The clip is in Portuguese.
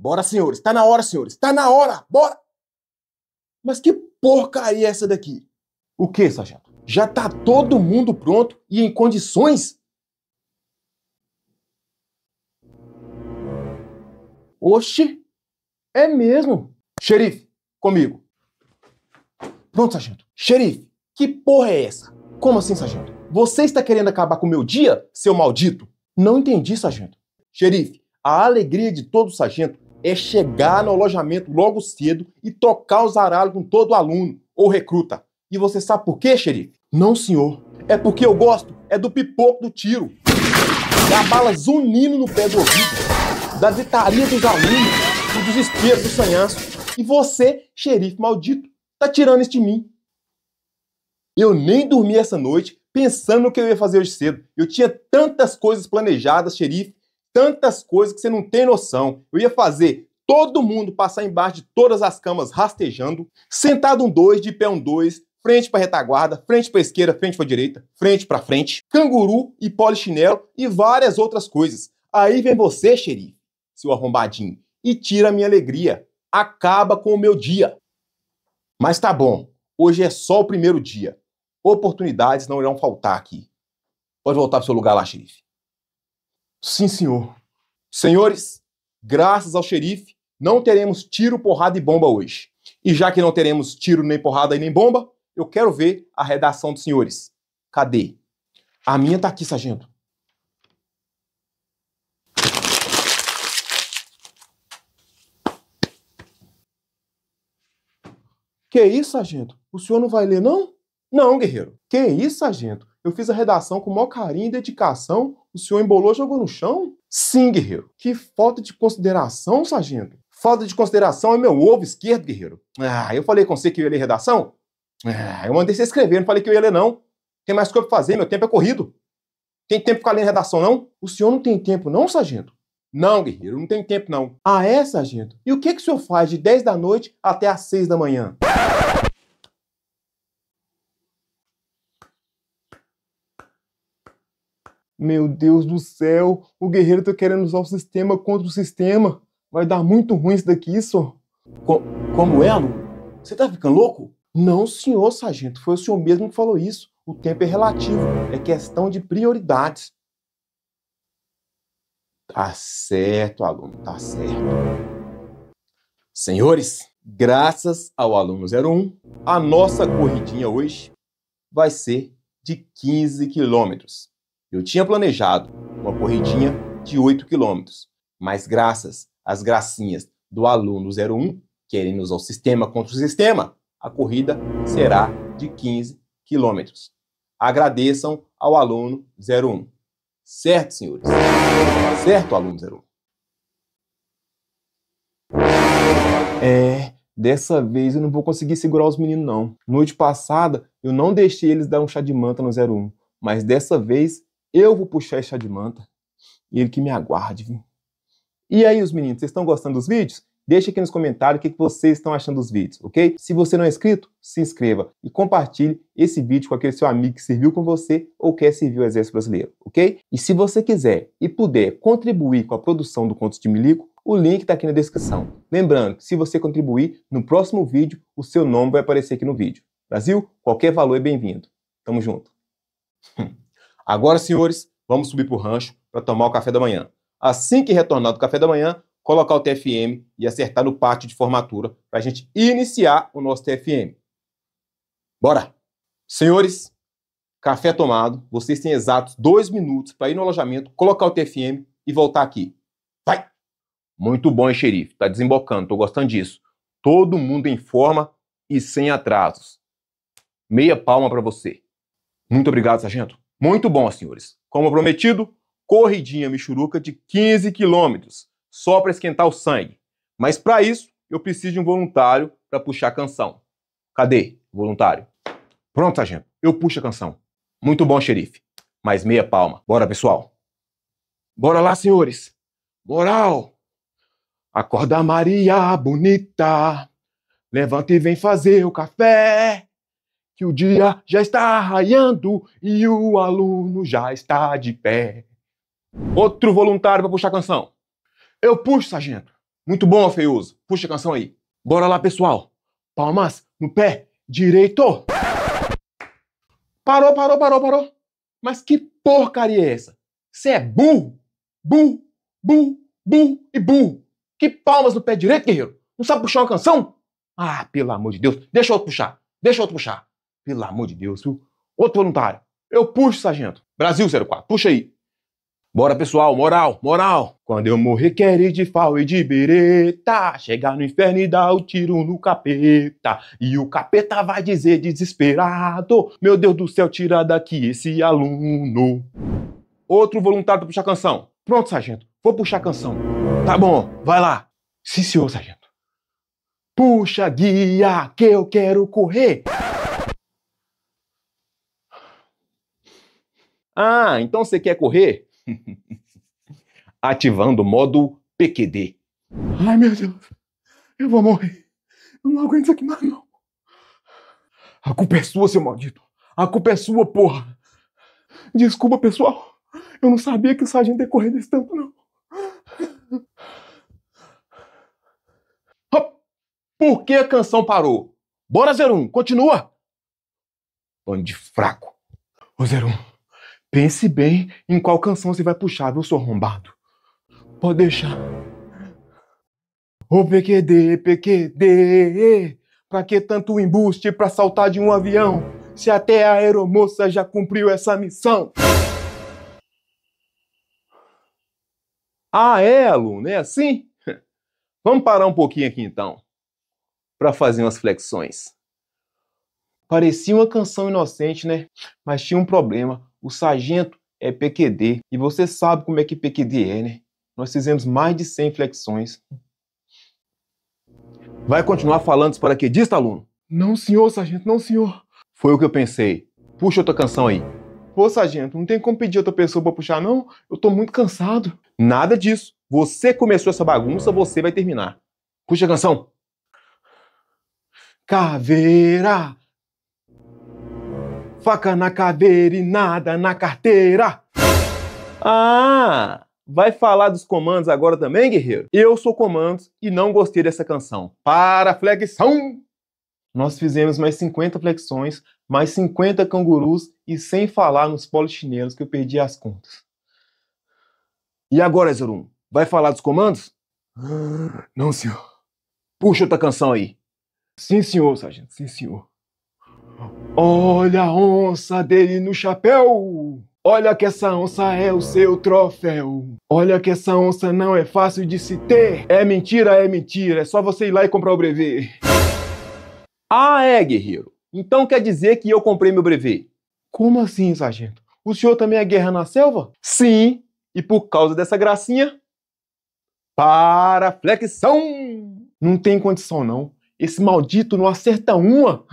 Bora, senhores. Tá na hora, senhores. Tá na hora. Bora. Mas que porcaria é essa daqui? O que, sargento? Já tá todo mundo pronto e em condições? Oxe, é mesmo. Xerife, comigo. Pronto, sargento. Xerife, que porra é essa? Como assim, sargento? Você está querendo acabar com o meu dia, seu maldito? Não entendi, sargento. Xerife, a alegria de todo sargento é chegar no alojamento logo cedo e tocar o zaralho com todo aluno ou recruta. E você sabe por quê, xerife? Não, senhor. É porque eu gosto, é do pipoco do tiro, da bala zunindo no pé do ouvido, da gritaria dos alunos, do desespero do sanhaço. E você, xerife maldito, tá tirando isso de mim. Eu nem dormi essa noite pensando no que eu ia fazer hoje cedo. Eu tinha tantas coisas planejadas, xerife, tantas coisas que você não tem noção. Eu ia fazer todo mundo passar embaixo de todas as camas rastejando, sentado um dois, de pé um dois, frente para retaguarda, frente para esquerda, frente para direita, frente para frente, canguru e polichinelo e várias outras coisas. Aí vem você, xerife, seu arrombadinho, e tira a minha alegria, acaba com o meu dia. Mas tá bom, hoje é só o primeiro dia. Oportunidades não irão faltar aqui. Pode voltar pro seu lugar lá, xerife. Sim, senhor. Senhores, graças ao xerife, não teremos tiro, porrada e bomba hoje. E já que não teremos tiro, nem porrada e nem bomba, eu quero ver a redação dos senhores. Cadê? A minha tá aqui, sargento. Que isso, sargento? O senhor não vai ler, não? Não, guerreiro. Que isso, sargento? Eu fiz a redação com o maior carinho e dedicação o senhor embolou e jogou no chão? Sim, guerreiro. Que falta de consideração, sargento. Falta de consideração é meu ovo esquerdo, guerreiro. Ah, eu falei com você que eu ia ler redação? Ah, eu mandei você escrever, não falei que eu ia ler, não. Tem mais coisa pra fazer, meu tempo é corrido. Tem tempo pra ler redação, não? O senhor não tem tempo, não, sargento? Não, guerreiro, não tem tempo, não. Ah, é, sargento? E o que, que o senhor faz de 10 da noite até as 6 da manhã? Meu Deus do céu, o guerreiro tá querendo usar o sistema contra o sistema. Vai dar muito ruim isso daqui, só. Co como é, Lu? Você tá ficando louco? Não, senhor sargento, foi o senhor mesmo que falou isso. O tempo é relativo, é questão de prioridades. Tá certo, aluno, tá certo. Senhores, graças ao aluno 01, a nossa corridinha hoje vai ser de 15 quilômetros. Eu tinha planejado uma corridinha de 8 quilômetros, mas graças às gracinhas do aluno 01, querendo usar o sistema contra o sistema, a corrida será de 15 quilômetros. Agradeçam ao aluno 01. Certo, senhores? Certo, aluno 01. É, dessa vez eu não vou conseguir segurar os meninos, não. Noite passada eu não deixei eles dar um chá de manta no 01, mas dessa vez eu vou puxar esse chá de manta e ele que me aguarde. Viu? E aí, os meninos, vocês estão gostando dos vídeos? Deixe aqui nos comentários o que vocês estão achando dos vídeos, ok? Se você não é inscrito, se inscreva e compartilhe esse vídeo com aquele seu amigo que serviu com você ou quer servir o Exército Brasileiro, ok? E se você quiser e puder contribuir com a produção do Contos de Milico, o link está aqui na descrição. Lembrando que se você contribuir, no próximo vídeo o seu nome vai aparecer aqui no vídeo. Brasil, qualquer valor é bem-vindo. Tamo junto. Agora, senhores, vamos subir para o rancho para tomar o café da manhã. Assim que retornar do café da manhã, colocar o TFM e acertar no pátio de formatura para a gente iniciar o nosso TFM. Bora! Senhores, café tomado, vocês têm exatos dois minutos para ir no alojamento, colocar o TFM e voltar aqui. Vai! Muito bom, hein, xerife? Tá desembocando, Estou gostando disso. Todo mundo em forma e sem atrasos. Meia palma para você. Muito obrigado, sargento. Muito bom, senhores. Como prometido, corridinha michuruca de 15 quilômetros, só para esquentar o sangue. Mas para isso, eu preciso de um voluntário para puxar a canção. Cadê o voluntário? Pronto, sargento. Eu puxo a canção. Muito bom, xerife. Mais meia palma. Bora, pessoal. Bora lá, senhores. Moral. Acorda Maria bonita. Levanta e vem fazer o café que o dia já está raiando e o aluno já está de pé. Outro voluntário para puxar a canção. Eu puxo, sargento. Muito bom, feioso. Puxa a canção aí. Bora lá, pessoal. Palmas no pé direito. Parou, parou, parou, parou. Mas que porcaria é essa? Você é burro? Burro, burro, burro e burro. Que palmas no pé direito, guerreiro? Não sabe puxar uma canção? Ah, pelo amor de Deus. Deixa outro puxar. Deixa outro puxar. Pelo amor de Deus, viu? Outro voluntário. Eu puxo, sargento. Brasil 04, puxa aí. Bora, pessoal, moral, moral. Quando eu morrer, quero ir de fal e de bereta. Chegar no inferno e dar o um tiro no capeta. E o capeta vai dizer desesperado: Meu Deus do céu, tira daqui esse aluno. Outro voluntário pra puxar a canção. Pronto, sargento, vou puxar a canção. Tá bom, vai lá. Sim, senhor, sargento. Puxa, guia, que eu quero correr. Ah, então você quer correr? Ativando o modo PQD. Ai, meu Deus. Eu vou morrer. Eu não aguento isso aqui mais, não. A culpa é sua, seu maldito. A culpa é sua, porra. Desculpa, pessoal. Eu não sabia que o sargento ia correr desse tanto, não. Por que a canção parou? Bora, 01, continua! Bando de fraco. Ô, 01, Pense bem em qual canção você vai puxar, viu, seu arrombado? Pode deixar. Ô PQD, PQD, pra que tanto embuste pra saltar de um avião? Se até a aeromoça já cumpriu essa missão. Ah, é, aluno, é assim? Vamos parar um pouquinho aqui então, pra fazer umas flexões. Parecia uma canção inocente, né? Mas tinha um problema. O sargento é PQD e você sabe como é que PQD é, né? Nós fizemos mais de 100 flexões. Vai continuar falando que paraquedistas, aluno? Não, senhor, sargento, não, senhor. Foi o que eu pensei. Puxa outra canção aí. Pô, sargento, não tem como pedir outra pessoa pra puxar, não? Eu tô muito cansado. Nada disso. Você começou essa bagunça, você vai terminar. Puxa a canção. Caveira, Faca na cadeira e nada na carteira. Ah, vai falar dos comandos agora também, guerreiro? Eu sou comandos e não gostei dessa canção. Para flexão! Nós fizemos mais 50 flexões, mais 50 cangurus e sem falar nos polichinelos que eu perdi as contas. E agora, Zerum? Vai falar dos comandos? Ah, não, senhor. Puxa outra canção aí. Sim, senhor, sargento. Sim, senhor. Olha a onça dele no chapéu! Olha que essa onça é o seu troféu. Olha que essa onça não é fácil de se ter. É mentira, é mentira. É só você ir lá e comprar o brevet. Ah, é, guerreiro. Então quer dizer que eu comprei meu brevet? Como assim, sargento? O senhor também é guerra na selva? Sim. E por causa dessa gracinha? Para flexão! Não tem condição, não. Esse maldito não acerta uma.